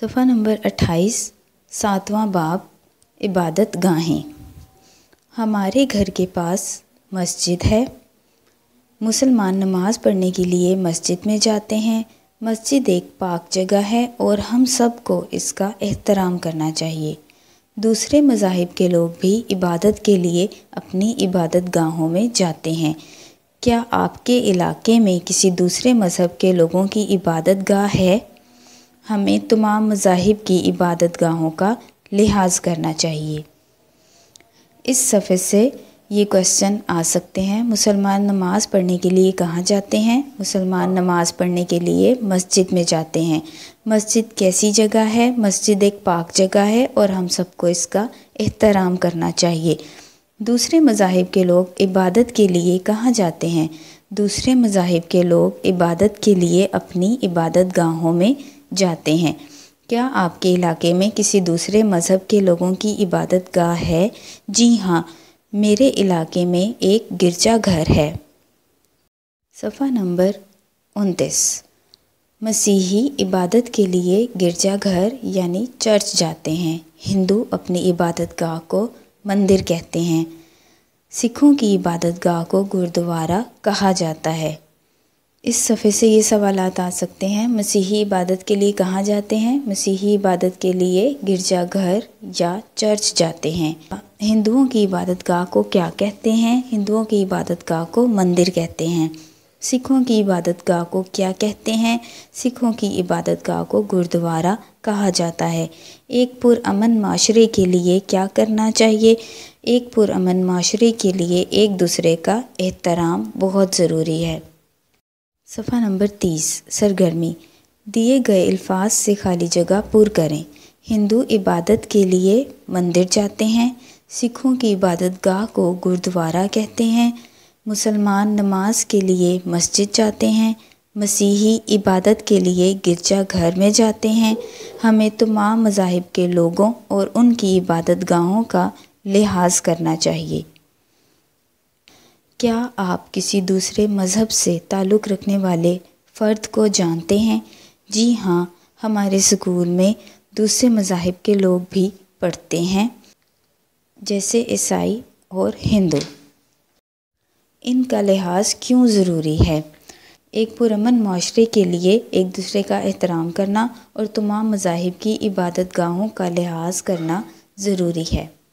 सफ़ा नंबर अट्ठाईस सातवां बाब इबादत गाहें हमारे घर के पास मस्जिद है मुसलमान नमाज़ पढ़ने के लिए मस्जिद में जाते हैं मस्जिद एक पाक जगह है और हम सब को इसका एहतराम करना चाहिए दूसरे मजाहब के लोग भी इबादत के लिए अपनी इबादत गाहों में जाते हैं क्या आपके इलाके में किसी दूसरे मज़हब के लोगों की इबादत गाह है हमें तमाम मजाहब की इबादत गाहों का लिहाज करना चाहिए इस सफ़े से ये क्वेश्चन आ सकते हैं मुसलमान नमाज़ पढ़ने के लिए कहाँ जाते हैं मुसलमान नमाज़ पढ़ने के लिए मस्जिद में जाते हैं मस्जिद कैसी जगह है मस्जिद एक पाक जगह है और हम सबको इसका एहतराम करना चाहिए दूसरे मज़ाहब के लोग इबादत के लिए कहाँ जाते हैं दूसरे मजाहब के लोग इबादत के लिए अपनी इबादत गाहों में जाते हैं क्या आपके इलाके में किसी दूसरे मज़हब के लोगों की इबादत गाह है जी हाँ मेरे इलाके में एक गिरजा घर है सफ़ा नंबर उनतीस मसीही इबादत के लिए गिरजा घर यानी चर्च जाते हैं हिंदू अपनी इबादत गाह को मंदिर कहते हैं सिखों की इबादत गाह को गुरुद्वारा कहा जाता है इस सफ़े से ये सवाल आ सकते हैं मसीही इबादत के लिए कहाँ जाते हैं मसीही इबादत के लिए गिरजाघर या चर्च जाते हैं हिंदुओं की इबादत गाह को क्या कहते हैं हिंदुओं की इबादत गाह को मंदिर कहते हैं सिखों की इबादत गाह को क्या कहते हैं सिखों की इबादत गाह को गुरुद्वारा कहा जाता है एक पुरान माशरे के लिए क्या करना चाहिए एक पुरान माशरे के लिए एक दूसरे का एहतराम बहुत ज़रूरी है सफ़ा नंबर तीस सरगर्मी दिए गए अल्फाज से खाली जगह पुर करें हिंदू इबादत के लिए मंदिर जाते हैं सिखों की इबादत गाह को गुरुद्वारा कहते हैं मुसलमान नमाज के लिए मस्जिद जाते हैं मसीही इबादत के लिए गिरजा घर में जाते हैं हमें तमाम मजाहब के लोगों और उनकी इबादत गाहों का लिहाज करना चाहिए क्या आप किसी दूसरे मज़हब से ताल्लुक़ रखने वाले फ़र्द को जानते हैं जी हाँ हमारे स्कूल में दूसरे मज़ाहब के लोग भी पढ़ते हैं जैसे ईसाई और हिंदू इनका लिहाज क्यों ज़रूरी है एक पुरमन माशरे के लिए एक दूसरे का एहतराम करना और तमाम मजाहब की इबादत गाहों का लिहाज करना ज़रूरी है